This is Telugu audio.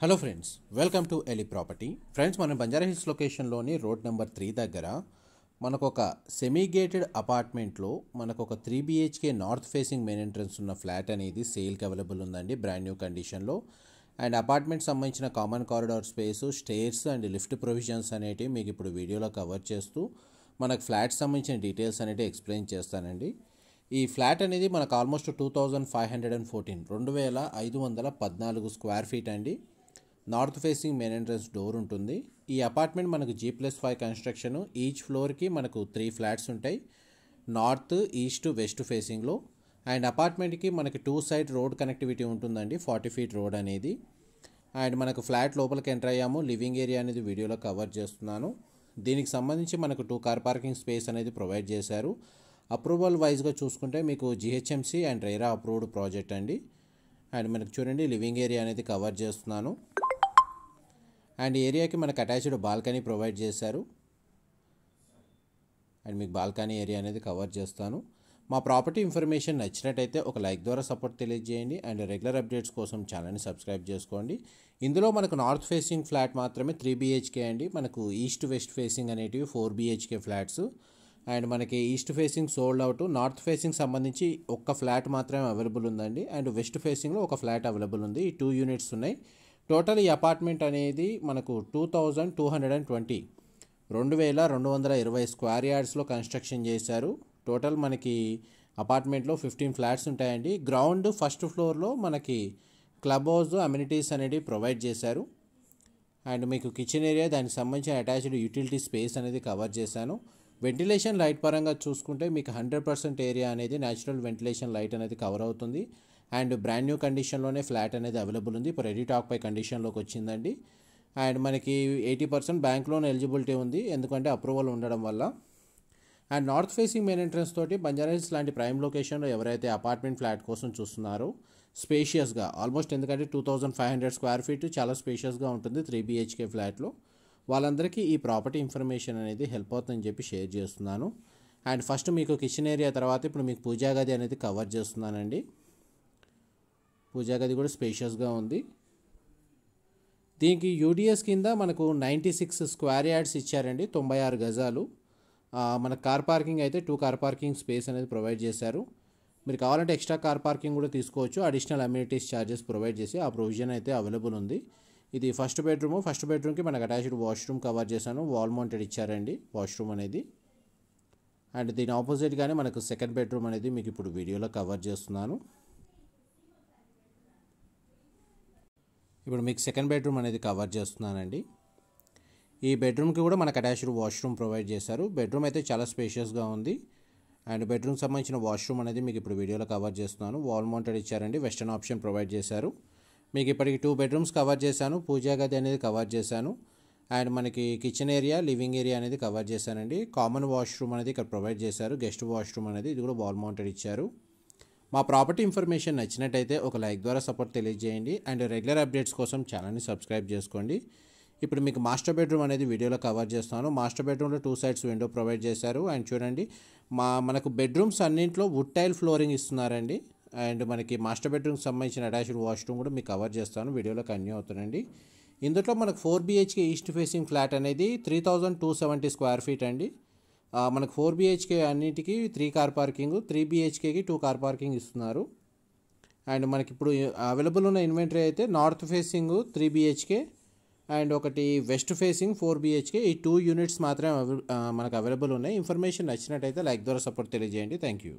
హలో ఫ్రెండ్స్ వెల్కమ్ టు ఎలి ప్రాపర్టీ ఫ్రెండ్స్ మనం బంజారా హిల్స్ లొకేషన్లోని రోడ్ నెంబర్ త్రీ దగ్గర మనకొక సెమీ గేటెడ్ అపార్ట్మెంట్లో మనకు ఒక three BHK north facing main entrance ఉన్న ఫ్లాట్ అనేది సేల్కి అవైలబుల్ ఉందండి బ్రాండ్ న్యూ కండిషన్లో అండ్ అపార్ట్మెంట్ సంబంధించిన common corridor space stairs and lift provisions అనేటివి మీకు ఇప్పుడు వీడియోలో కవర్ చేస్తూ మనకు ఫ్లాట్ సంబంధించిన డీటెయిల్స్ అనేవి ఎక్స్ప్లెయిన్ చేస్తానండి ఈ ఫ్లాట్ అనేది మనకు almost two thousand five hundred and fourteen రెండు వేల ఐదు వందల పద్నాలుగు స్క్వేర్ ఫీట్ అండి north facing main entrance door ఉంటుంది ఈ అపార్ట్మెంట్ మనకు G plus five construction each ఫ్లోర్కి మనకు త్రీ ఫ్లాట్స్ ఉంటాయి నార్త్ ఈస్ట్ వెస్ట్ ఫేసింగ్లో అండ్ అపార్ట్మెంట్కి మనకి టూ సైడ్ రోడ్ కనెక్టివిటీ ఉంటుందండి ఫార్టీ ఫీట్ రోడ్ అనేది అండ్ మనకు ఫ్లాట్ లోపలికి ఎంటర్ అయ్యాము లివింగ్ ఏరియా అనేది వీడియోలో కవర్ చేస్తున్నాను దీనికి సంబంధించి మనకు టూ కార్ పార్కింగ్ స్పేస్ అనేది ప్రొవైడ్ చేశారు అప్రూవల్ వైజ్గా చూసుకుంటే మీకు GHMC and RERA approved project అండి అండ్ మనకు చూడండి లివింగ్ ఏరియా అనేది కవర్ చేస్తున్నాను అండ్ ఏరియాకి మనకు అటాచ్డ్ బాల్కనీ ప్రొవైడ్ చేశారు అండ్ మీకు బాల్కనీ ఏరియా అనేది కవర్ చేస్తాను మా ప్రాపర్టీ ఇన్ఫర్మేషన్ నచ్చినట్టయితే ఒక లైక్ ద్వారా సపోర్ట్ తెలియజేయండి అండ్ రెగ్యులర్ అప్డేట్స్ కోసం ఛానల్ని సబ్స్క్రైబ్ చేసుకోండి ఇందులో మనకు నార్త్ ఫేసింగ్ ఫ్లాట్ మాత్రమే త్రీ బీహెచ్కే అండి మనకు ఈస్ట్ వెస్ట్ ఫేసింగ్ అనేటివి ఫోర్ బీహెచ్కే ఫ్లాట్స్ అండ్ మనకి east facing sold out north facing సంబంధించి ఒక్క ఫ్లాట్ మాత్రమే అవైలబుల్ ఉందండి అండ్ వెస్ట్ ఫేసింగ్లో ఒక ఫ్లాట్ అవైలబుల్ ఉంది ఈ టూ యూనిట్స్ ఉన్నాయి టోటల్ ఈ అపార్ట్మెంట్ అనేది మనకు two thousand two hundred and twenty రెండు వేల రెండు వందల ఇరవై స్క్వేర్ యార్డ్స్లో కన్స్ట్రక్షన్ చేశారు టోటల్ మనకి అపార్ట్మెంట్లో ఫిఫ్టీన్ ఫ్లాట్స్ ఉంటాయండి గ్రౌండ్ ఫస్ట్ ఫ్లోర్లో మనకి క్లబ్ హౌస్ అమ్యూనిటీస్ అనేవి ప్రొవైడ్ చేశారు అండ్ మీకు కిచెన్ ఏరియా దానికి సంబంధించిన అటాచ్డ్ యూటిలిటీ స్పేస్ అనేది కవర్ చేశాను వెంటిలేషన్ లైట్ పరంగా చూసుకుంటే మీకు హండ్రెడ్ పర్సెంట్ ఏరియా అనేది న్యాచురల్ వెంటిలేషన్ లైట్ అనేది కవర్ అవుతుంది అండ్ బ్రాండ్ న్యూ కండిషన్లోనే ఫ్లాట్ అనేది అవైలబుల్ ఉంది ఇప్పుడు రెడీ టాక్ పై కండిషన్లోకి వచ్చిందండి అండ్ మనకి eighty percent bank loan eligibility ఉంది ఎందుకంటే అప్రూవల్ ఉండడం వల్ల and north facing main entrance తోటి బంజారాహిల్స్ లాంటి ప్రైమ్ లొకేషన్లో ఎవరైతే అపార్ట్మెంట్ ఫ్లాట్ కోసం చూస్తున్నారో స్పేషియస్గా ఆల్మోస్ట్ ఎందుకంటే two thousand five hundred square feet చాలా స్పేషియస్గా ఉంటుంది త్రీ బీహెచ్కే ఫ్లాట్లో వాళ్ళందరికీ ఈ ప్రాపర్టీ ఇన్ఫర్మేషన్ అనేది హెల్ప్ అవుతుందని చెప్పి షేర్ చేస్తున్నాను అండ్ ఫస్ట్ మీకు కిచెన్ ఏరియా తర్వాత ఇప్పుడు మీకు పూజా గది అనేది కవర్ చేస్తున్నానండి పూజా గది కూడా స్పేషియస్గా ఉంది దీనికి యూడిఎస్ కింద మనకు నైంటీ సిక్స్ స్క్వేర్ యార్డ్స్ ఇచ్చారండి తొంభై ఆరు గజాలు మన కార్ పార్కింగ్ అయితే టూ కార్ పార్కింగ్ స్పేస్ అనేది ప్రొవైడ్ చేశారు మీరు కావాలంటే ఎక్స్ట్రా కార్ పార్కింగ్ కూడా తీసుకోవచ్చు అడిషనల్ అమ్యూనిటీస్ ఛార్జెస్ ప్రొవైడ్ చేసి ఆ ప్రొవిజన్ అయితే అవైలబుల్ ఉంది ఇది ఫస్ట్ బెడ్రూమ్ ఫస్ట్ బెడ్రూమ్కి మనకు అటాచ్డ్ వాష్రూమ్ కవర్ చేశాను వాల్ మౌంటెడ్ ఇచ్చారండి వాష్రూమ్ అనేది అండ్ దీని ఆపోజిట్గానే మనకు సెకండ్ బెడ్రూమ్ అనేది మీకు ఇప్పుడు వీడియోలో కవర్ చేస్తున్నాను ఇప్పుడు మీకు సెకండ్ బెడ్రూమ్ అనేది కవర్ చేస్తున్నానండి ఈ బెడ్రూమ్కి కూడా మనకు అటాచ్డ్ వాష్రూమ్ ప్రొవైడ్ చేశారు బెడ్రూమ్ అయితే చాలా స్పేషియస్గా ఉంది అండ్ బెడ్రూమ్కి సంబంధించిన వాష్రూమ్ అనేది మీకు ఇప్పుడు వీడియోలో కవర్ చేస్తున్నాను వాల్ మౌంటెడ్ ఇచ్చారండి వెస్టర్న్ ఆప్షన్ ప్రొవైడ్ చేశారు మీకు ఇప్పటికి టూ బెడ్రూమ్స్ కవర్ చేశాను పూజా గది అనేది కవర్ చేశాను అండ్ మనకి కిచెన్ ఏరియా లివింగ్ ఏరియా అనేది కవర్ చేశానండి కామన్ వాష్రూమ్ అనేది ఇక్కడ ప్రొవైడ్ చేశారు గెస్ట్ వాష్రూమ్ అనేది ఇది కూడా వాల్ మౌంటెడ్ ఇచ్చారు మా ప్రాపర్టీ ఇన్ఫర్మేషన్ నచ్చినట్టయితే ఒక లైక్ ద్వారా సపోర్ట్ తెలియజేయండి అండ్ రెగ్యులర్ అప్డేట్స్ కోసం ఛానల్ని సబ్స్క్రైబ్ చేసుకోండి ఇప్పుడు మీకు మాస్టర్ బెడ్రూమ్ అనేది వీడియోలో కవర్ చేస్తాను మాస్టర్ బెడ్రూమ్లో టూ సైడ్స్ విండో ప్రొవైడ్ చేశారు అండ్ చూడండి మా మనకు బెడ్రూమ్స్ అన్నింటిలో వుడ్ టైల్ ఫ్లోరింగ్ ఇస్తున్నారండి అండ్ మనకి మాస్టర్ బెడ్రూమ్కి సంబంధించిన అటాచ్డ్ వాష్రూమ్ కూడా మీకు కవర్ చేస్తాను వీడియోలో కన్యూ అవుతుందండి ఇందులో మనకు four BHK east facing flat అనేది three thousand two seventy square feet అండి మనకు ఫోర్ బిహెచ్కే అన్నిటికీ త్రీ కార్ పార్కింగ్ త్రీ బిహెచ్కేకి టూ కార్ పార్కింగ్ ఇస్తున్నారు అండ్ మనకి ఇప్పుడు అవైలబుల్ ఉన్న ఇన్వెంటరీ అయితే north facing three BHK and ఒకటి వెస్ట్ ఫేసింగ్ ఫోర్ బిహెచ్కే ఈ టూ యూనిట్స్ మాత్రమే మనకు అవైలబుల్ ఉన్నాయి ఇన్ఫర్మేషన్ నచ్చినట్టయితే లైక్ ద్వారా సపోర్ట్ తెలియజేయండి థ్యాంక్ యూ